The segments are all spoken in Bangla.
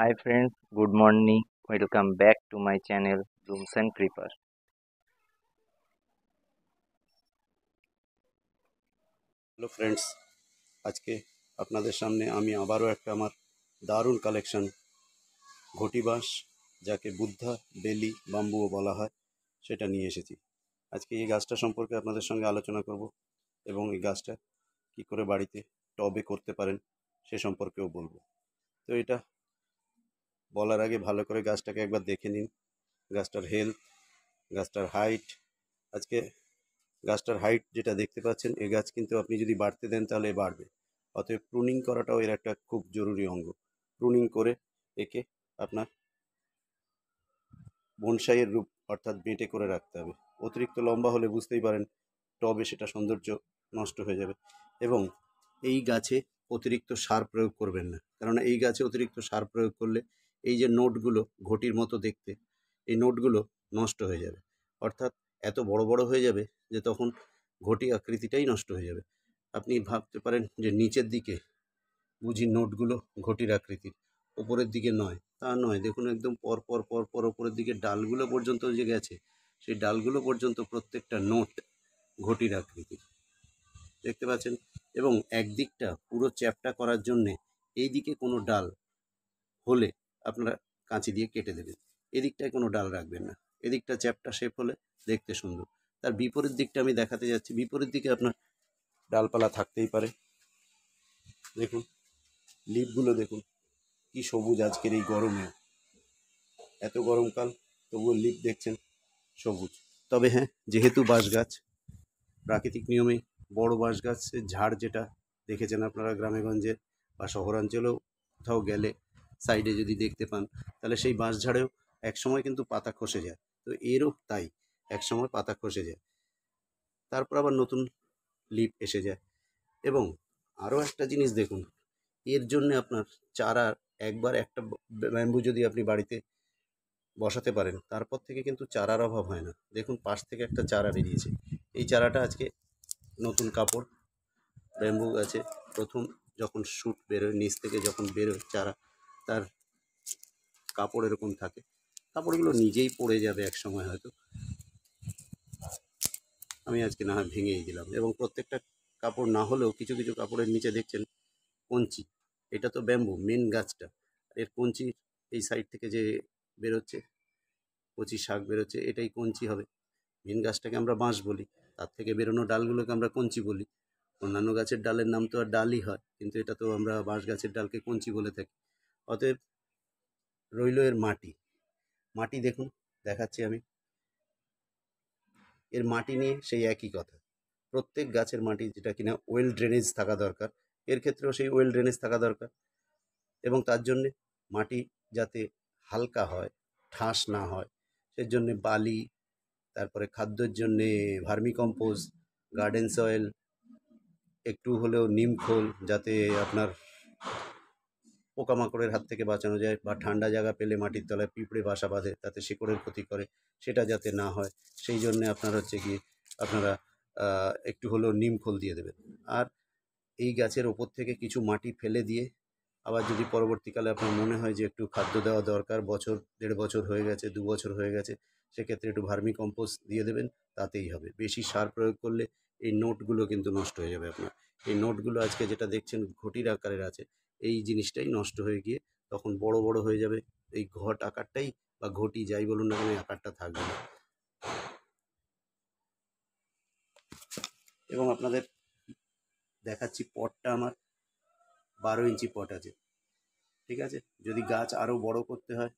high friends good morning welcome back to my channel rooms and creeper hello friends আজকে আপনাদের সামনে আমি আবারও একটা আমার দারুণ কালেকশন ঘটি বাঁশ যাকে বুদ্ধা বেলি বাম্বুও বলা হয় সেটা নিয়ে এসেছি আজকে এই গাছটা সম্পর্কে আপনাদের সঙ্গে আলোচনা করব এবং এই গাছটা কি করে বাড়িতে টবে করতে পারেন সে সম্পর্কেও বলবো তো এটা বলার আগে ভালো করে গাছটাকে একবার দেখে নিন গাছটার হেলথ গাছটার হাইট আজকে গাছটার হাইট যেটা দেখতে পাচ্ছেন এ গাছ কিন্তু আপনি যদি বাড়তে দেন তাহলে বাড়বে অতএব প্রুনিং করাটাও এর একটা খুব জরুরি অঙ্গ প্রুনিং করে একে আপনার বনসাইয়ের রূপ অর্থাৎ বেঁটে করে রাখতে হবে অতিরিক্ত লম্বা হলে বুঝতেই পারেন টবে সেটা সৌন্দর্য নষ্ট হয়ে যাবে এবং এই গাছে অতিরিক্ত সার প্রয়োগ করবেন না কারণ এই গাছে অতিরিক্ত সার প্রয়োগ করলে এই যে নোটগুলো ঘটির মতো দেখতে এই নোটগুলো নষ্ট হয়ে যাবে অর্থাৎ এত বড় বড় হয়ে যাবে যে তখন ঘটি আকৃতিটাই নষ্ট হয়ে যাবে আপনি ভাবতে পারেন যে নিচের দিকে বুঝি নোটগুলো ঘটির আকৃতির ওপরের দিকে নয় তা নয় দেখুন একদম পর পর পর পর ওপরের দিকে ডালগুলো পর্যন্ত যে গেছে সেই ডালগুলো পর্যন্ত প্রত্যেকটা নোট ঘটির আকৃতির দেখতে পাচ্ছেন এবং একদিকটা পুরো চ্যাপটা করার জন্যে এই দিকে কোনো ডাল হলে আপনারা কাঁচি দিয়ে কেটে দেবেন এদিকটায় কোনো ডাল রাখবেন না এদিকটা চ্যাপটা শেপ হলে দেখতে সুন্দর তার বিপরীত দিকটা আমি দেখাতে যাচ্ছি বিপরীত দিকে আপনার ডালপালা থাকতেই পারে দেখুন লিপগুলো দেখুন কি সবুজ আজকের এই গরমে এত গরমকাল তবুও লিপ দেখছেন সবুজ তবে হ্যাঁ যেহেতু বাঁশ গাছ প্রাকৃতিক নিয়মে বড় বাঁশ গাছের ঝাড় যেটা দেখেছেন আপনারা গ্রামেগঞ্জে বা শহরাঞ্চলেও কোথাও গেলে সাইডে যদি দেখতে পান তাহলে সেই বাঁশঝাড়েও একসময় কিন্তু পাতা খসে যায় তো এরও তাই একসময় পাতা খসে যায় তারপর আবার নতুন লিপ এসে যায় এবং আরও একটা জিনিস দেখুন এর জন্য আপনার চারা একবার একটা ব্যাম্বু যদি আপনি বাড়িতে বসাতে পারেন তারপর থেকে কিন্তু চারার অভাব হয় না দেখুন পাশ থেকে একটা চারা বেরিয়েছে এই চারাটা আজকে নতুন কাপড় ব্যাম্বু গাছে প্রথম যখন শ্যুট বেরোয় নিচ থেকে যখন বেরোয় চারা তার কাপড় এরকম থাকে কাপড়গুলো নিজেই পড়ে যাবে এক সময় হয়তো আমি আজকে না ভেঙেই দিলাম এবং প্রত্যেকটা কাপড় না হলেও কিছু কিছু কাপড়ের নিচে দেখছেন কঞ্চি এটা তো ব্যাম্বু মেন গাছটা এর কঞ্চি এই সাইড থেকে যে বেরোচ্ছে কচি শাক বেরোচ্ছে এটাই কঞ্চি হবে মেন গাছটাকে আমরা বাঁশ বলি তার থেকে বেরোনো ডালগুলোকে আমরা কঞ্চি বলি অন্যান্য গাছের ডালের নাম তো আর ডালই হয় কিন্তু এটা তো আমরা বাঁশ গাছের ডালকে কঞ্চি বলে থাকি অতএব রইল এর মাটি মাটি দেখুন দেখাচ্ছি আমি এর মাটি নিয়ে সেই একই কথা প্রত্যেক গাছের মাটি যেটা কিনা ওয়েল ড্রেনেজ থাকা দরকার এর ক্ষেত্রেও সেই ওয়েল ড্রেনেজ থাকা দরকার এবং তার জন্যে মাটি যাতে হালকা হয় ঠাঁস না হয় জন্যে বালি তারপরে খাদ্যের জন্যে ভার্মিকম্পোজ গার্ডেন সয়েল একটু হলেও নিমখোল যাতে আপনার পোকামাকড়ের হাত থেকে বাঁচানো যায় বা ঠান্ডা জায়গা পেলে মাটির তলায় পিঁপড়ে বাসা বাঁধে তাতে শিকড়ের ক্ষতি করে সেটা যাতে না হয় সেই জন্যে আপনার হচ্ছে কি আপনারা একটু হলেও নিম খোল দিয়ে দেবেন আর এই গাছের ওপর থেকে কিছু মাটি ফেলে দিয়ে আবার যদি পরবর্তীকালে আপনার মনে হয় যে একটু খাদ্য দেওয়া দরকার বছর দেড় বছর হয়ে গেছে দু বছর হয়ে গেছে সেক্ষেত্রে একটু ভার্মি কম্পোস্ট দিয়ে দেবেন তাতেই হবে বেশি সার প্রয়োগ করলে এই নোটগুলো কিন্তু নষ্ট হয়ে যাবে আপনার এই নোটগুলো আজকে যেটা দেখছেন ঘটির আকারের আছে এই জিনিসটাই নষ্ট হয়ে গিয়ে তখন বড় বড় হয়ে যাবে এই ঘট আকারটাই বা ঘটি যাই বলুন না কেন আকারটা থাকবে না এবং আপনাদের দেখাচ্ছি পটটা আমার বারো ইঞ্চি পট আছে ঠিক আছে যদি গাছ আরও বড় করতে হয়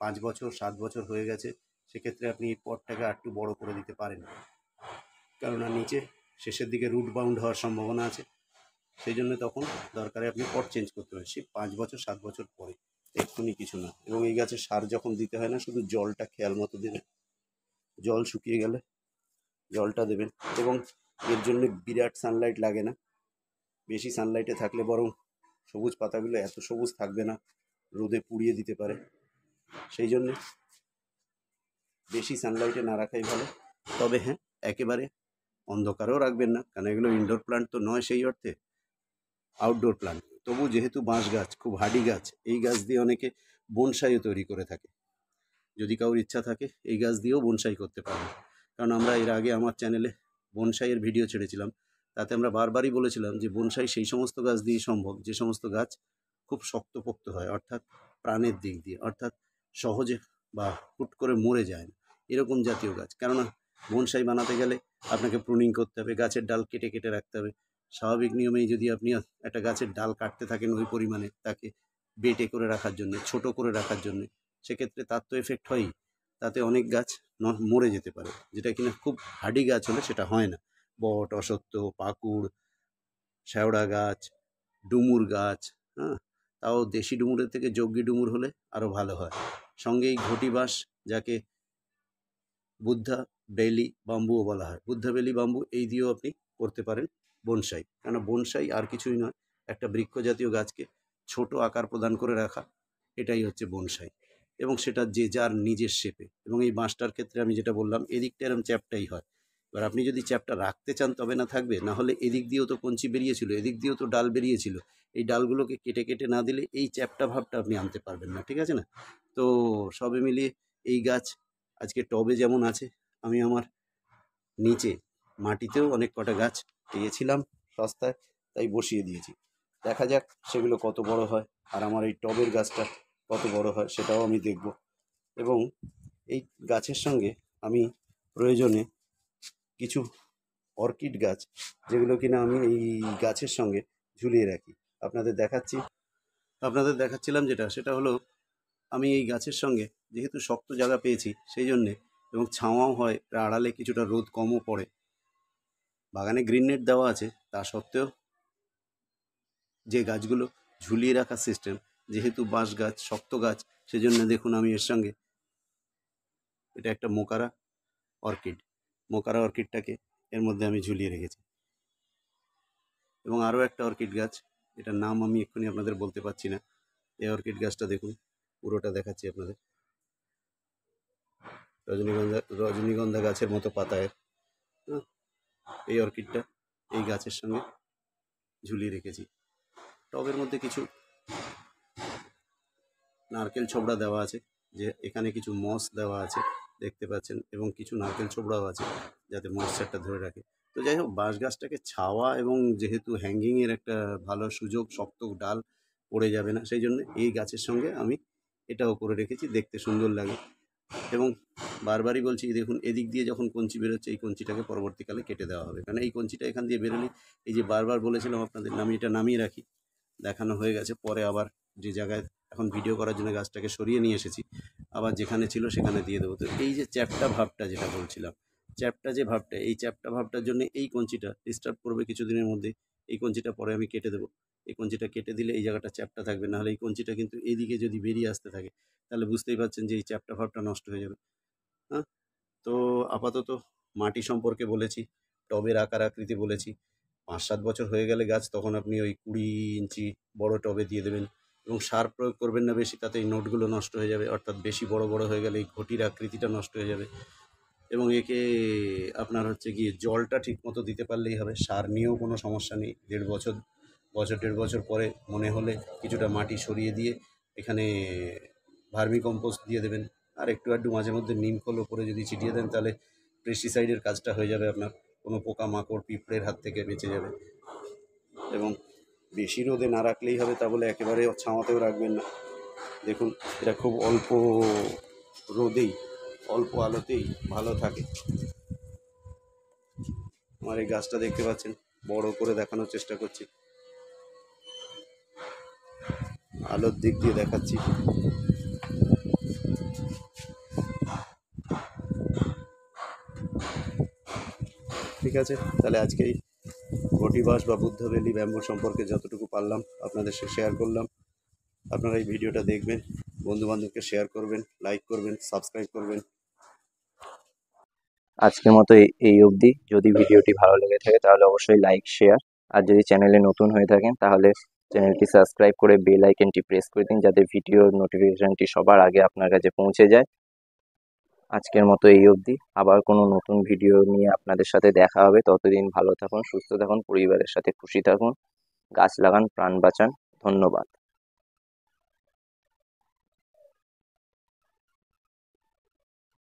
পাঁচ বছর সাত বছর হয়ে গেছে সেক্ষেত্রে আপনি এই পটটাকে আর একটু বড় করে দিতে পারেন কেননা নিচে শেষের দিকে রুট বাউন্ড হওয়ার সম্ভাবনা আছে সেই জন্য তখন দরকারে আপনি পট চেঞ্জ করতে হয় সে পাঁচ বছর সাত বছর পরে এক্ষুনি কিছু না এবং এই গাছে সার যখন দিতে হয় না শুধু জলটা খেয়াল মতো দেবেন জল শুকিয়ে গেলে জলটা দেবেন এবং এর জন্য বিরাট সানলাইট লাগে না বেশি সানলাইটে থাকলে বরং সবুজ পাতাগুলো এত সবুজ থাকবে না রোদে পুড়িয়ে দিতে পারে সেই জন্যে বেশি সানলাইটে না রাখাই ভালো তবে হ্যাঁ একেবারে অন্ধকারেও রাখবেন না কারণ এগুলো ইনডোর প্লান্ট তো নয় সেই অর্থে আউটডোর প্লান্ট তবু যেহেতু বাঁশ গাছ খুব হাডি গাছ এই গাছ দিয়ে অনেকে বনসাইও তৈরি করে থাকে যদি কারোর ইচ্ছা থাকে এই গাছ দিয়েও বনসাই করতে পারেন কারণ আমরা এর আগে আমার চ্যানেলে বনসাইয়ের ভিডিও ছেড়েছিলাম তাতে আমরা বারবারই বলেছিলাম যে বনসাই সেই সমস্ত গাছ দিয়েই সম্ভব যে সমস্ত গাছ খুব শক্তপোক্ত হয় অর্থাৎ প্রাণের দিক দিয়ে অর্থাৎ সহজে বা হুট করে মরে যায় না এরকম জাতীয় গাছ কেননা বনসাই বানাতে গেলে আপনাকে প্রুনিং করতে হবে গাছের ডাল কেটে কেটে রাখতে হবে স্বাভাবিক নিয়মেই যদি আপনি একটা গাছের ডাল কাটতে থাকেন ওই পরিমাণে তাকে বেটে করে রাখার জন্য ছোট করে রাখার জন্য সেক্ষেত্রে তার তো এফেক্ট হয়ই তাতে অনেক গাছ মরে যেতে পারে যেটা কিনা খুব হাডি গাছ হলে সেটা হয় না বট অসত্য পাকুড় শ্যাওড়া গাছ ডুমুর গাছ হ্যাঁ তাও দেশি ডুমুরের থেকে যজ্ঞী ডুমুর হলে আরও ভালো হয় সঙ্গেই ঘটি বাস যাকে বুদ্ধা বেলি বাম্বুও বলা হয় বুদ্ধা বেলি বাম্বু এই দিয়েও আপনি করতে পারেন বনসাই কেন বনসাই আর কিছুই নয় একটা বৃক্ষ জাতীয় গাছকে ছোট আকার প্রদান করে রাখা এটাই হচ্ছে বনসাই এবং সেটা যে যার নিজের শেপে এবং এই বাঁশটার ক্ষেত্রে আমি যেটা বললাম এদিকটা এরম চ্যাপটাই হয় এবার আপনি যদি চ্যাপটা রাখতে চান তবে না থাকবে না হলে এদিক দিয়েও তো কঞ্চি বেরিয়েছিল এদিক দিয়েও তো ডাল বেরিয়েছিল এই ডালগুলোকে কেটে কেটে না দিলে এই চ্যাপটা ভাবটা আপনি আনতে পারবেন না ঠিক আছে না তো সবে মিলিয়ে এই গাছ আজকে টবে যেমন আছে আমি আমার নিচে মাটিতেও অনেক কটা গাছ পেয়েছিলাম সস্তায় তাই বসিয়ে দিয়েছি দেখা যাক সেগুলো কত বড় হয় আর আমার এই টবের গাছটা কত বড় হয় সেটাও আমি দেখব এবং এই গাছের সঙ্গে আমি প্রয়োজনে কিছু অর্কিড গাছ যেগুলো কিনা আমি এই গাছের সঙ্গে ঝুলিয়ে রাখি আপনাদের দেখাচ্ছি আপনাদের দেখাচ্ছিলাম যেটা সেটা হলো আমি এই গাছের সঙ্গে যেহেতু শক্ত জায়গা পেয়েছি সেই জন্যে এবং ছাওয়াও হয় আড়ালে কিছুটা রোদ কমও পড়ে বাগানে গ্রিন নেট দেওয়া আছে তা সত্ত্বেও যে গাছগুলো ঝুলিয়ে রাখার সিস্টেম যেহেতু বাঁশ গাছ শক্ত গাছ সেজন্য দেখুন আমি এর সঙ্গে এটা একটা মোকারা অর্কিড মোকারা অর্কিডটাকে এর মধ্যে আমি ঝুলিয়ে রেখেছি এবং আরও একটা অর্কিড গাছ এটার নাম আমি এক্ষুনি আপনাদের বলতে পারছি না এই অর্কিড গাছটা দেখুন পুরোটা দেখাচ্ছি আপনাদের রজনীগন্ধা রজনীগন্ধা গাছের মতো পাতায় এই অর্কিডটা এই গাছের সঙ্গে ঝুলিয়ে রেখেছি টবের মধ্যে কিছু নারকেল ছোবড়া দেওয়া আছে যে এখানে কিছু মস দেওয়া আছে দেখতে পাচ্ছেন এবং কিছু নারকেল ছোবড়াও আছে যাতে ময়েশ্চারটা ধরে রাখে তো যাই হোক বাঁশ গাছটাকে ছাওয়া এবং যেহেতু হ্যাঙ্গিংয়ের একটা ভালো সুযোগ শক্ত ডাল পড়ে যাবে না সেই জন্য এই গাছের সঙ্গে আমি এটাও করে রেখেছি দেখতে সুন্দর লাগে এবং বারবারই বলছি দেখুন এদিক দিয়ে যখন কঞ্চি বেরোচ্ছে এই কঞ্চিটাকে পরবর্তীকালে কেটে দেওয়া হবে কারণ এই কঞ্চিটা এখান দিয়ে বেরোলে এই যে বারবার বলেছিলাম আপনাদের নামি এটা নামিয়ে রাখি দেখানো হয়ে গেছে পরে আবার যে জায়গায় এখন ভিডিও করার জন্য গাছটাকে সরিয়ে নিয়ে এসেছি আবার যেখানে ছিল সেখানে দিয়ে দেবো তো এই যে চ্যাপটা ভাবটা যেটা বলছিলাম চ্যাপটা যে ভাবটা এই চ্যাপটা ভাবটার জন্য এই কঞ্চিটা ডিস্টার্ব করবে কিছুদিনের মধ্যে এই কঞ্চিটা পরে আমি কেটে দেবো এই কঞ্চিটা কেটে দিলে এই জায়গাটা চ্যাপটা থাকবে নাহলে এই কঞ্চিটা কিন্তু এদিকে যদি বেরিয়ে আসতে থাকে তাহলে বুঝতেই পারছেন যে এই চ্যাপটা ভাবটা নষ্ট হয়ে যাবে হ্যাঁ তো আপাতত মাটি সম্পর্কে বলেছি টবের আকার আকৃতি বলেছি পাঁচ সাত বছর হয়ে গেলে গাছ তখন আপনি ওই কুড়ি ইঞ্চি বড় টবে দিয়ে দেবেন এবং সার প্রয়োগ করবেন না বেশি তাতে এই নোটগুলো নষ্ট হয়ে যাবে অর্থাৎ বেশি বড় বড় হয়ে গেলে এই ঘটির আকৃতিটা নষ্ট হয়ে যাবে এবং একে আপনার হচ্ছে গিয়ে জলটা ঠিকমতো দিতে পারলেই হবে সার নিয়েও কোনো সমস্যা নেই দেড় বছর বছর দেড় বছর পরে মনে হলে কিছুটা মাটি সরিয়ে দিয়ে এখানে ভার্মি কম্পোস্ট দিয়ে দেবেন আর একটু আড্ডু মাঝে মধ্যে নিম খোল ওপরে যদি ছিটিয়ে দেন তাহলে পেস্টিসাইডের কাজটা হয়ে যাবে আপনার কোনো পোকা মাকড় পিঁপড়ের হাত থেকে বেঁচে যাবে এবং বেশি রোদে না রাখলেই হবে তা বলে একেবারে ছাওয়াতেও রাখবেন না দেখুন এটা খুব অল্প রোদেই অল্প আলোতেই ভালো থাকে আমার এই গাছটা দেখতে পাচ্ছেন বড় করে দেখানোর চেষ্টা করছি আলোর দিক দিয়ে দেখাচ্ছি ঠিক আছে তাহলে আজকেই ঘটিবাস বা বুদ্ধবেলি ব্যাম্বু সম্পর্কে যতটুকু পারলাম আপনাদের সাথে শেয়ার করলাম আপনারা এই ভিডিওটা দেখবেন বন্ধুবান্ধবকে শেয়ার করবেন লাইক করবেন সাবস্ক্রাইব করবেন আজকের মতো এই অবধি যদি ভিডিওটি ভালো লেগে থাকে তাহলে অবশ্যই লাইক শেয়ার আর যদি চ্যানেলে নতুন হয়ে থাকেন তাহলে চ্যানেলটি সাবস্ক্রাইব করে বেল আইকনটি প্রেস করে দিন যাতে ভিডিও নোটিফিকেশানটি সবার আগে আপনার কাছে পৌঁছে যায় আজকের মতো এই অবধি আবার কোনো নতুন ভিডিও নিয়ে আপনাদের সাথে দেখা হবে ততদিন ভালো থাকুন সুস্থ থাকুন পরিবারের সাথে খুশি থাকুন গাছ লাগান প্রাণ বাঁচান ধন্যবাদ